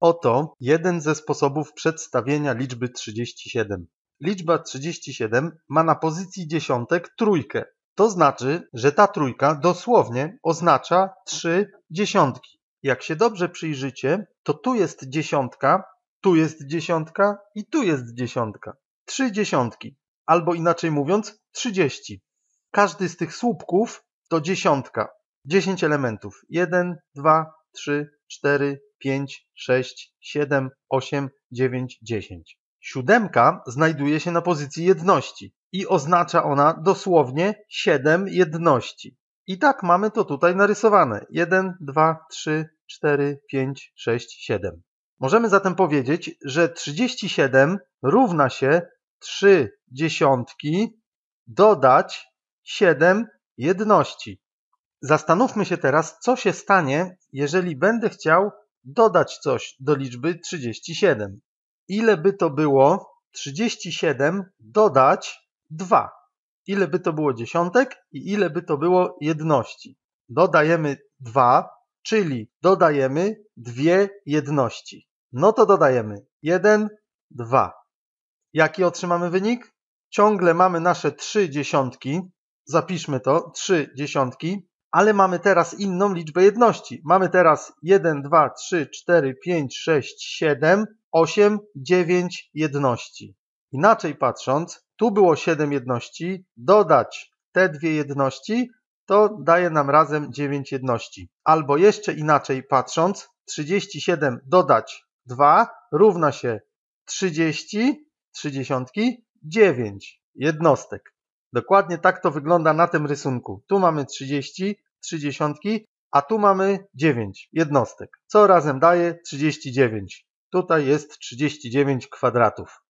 Oto jeden ze sposobów przedstawienia liczby 37. Liczba 37 ma na pozycji dziesiątek trójkę. To znaczy, że ta trójka dosłownie oznacza trzy dziesiątki. Jak się dobrze przyjrzycie, to tu jest dziesiątka, tu jest dziesiątka i tu jest dziesiątka. Trzy dziesiątki, albo inaczej mówiąc, trzydzieści. Każdy z tych słupków to dziesiątka. Dziesięć elementów. Jeden, dwa, trzy, 4, 5, 6, 7, 8, 9, 10. Siódemka znajduje się na pozycji jedności i oznacza ona dosłownie siedem jedności. I tak mamy to tutaj narysowane. 1, 2, 3, 4, 5, 6, 7. Możemy zatem powiedzieć, że 37 równa się 3 dziesiątki dodać 7 jedności. Zastanówmy się teraz, co się stanie, jeżeli będę chciał dodać coś do liczby 37. Ile by to było 37 dodać 2? Ile by to było dziesiątek i ile by to było jedności? Dodajemy 2, czyli dodajemy dwie jedności. No to dodajemy 1, 2. Jaki otrzymamy wynik? Ciągle mamy nasze trzy dziesiątki. Zapiszmy to, trzy dziesiątki ale mamy teraz inną liczbę jedności. Mamy teraz 1, 2, 3, 4, 5, 6, 7, 8, 9 jedności. Inaczej patrząc, tu było 7 jedności, dodać te dwie jedności, to daje nam razem 9 jedności. Albo jeszcze inaczej patrząc, 37 dodać 2 równa się 30, 30, 9 jednostek. Dokładnie tak to wygląda na tym rysunku. Tu mamy 30, 30, a tu mamy 9 jednostek, co razem daje 39. Tutaj jest 39 kwadratów.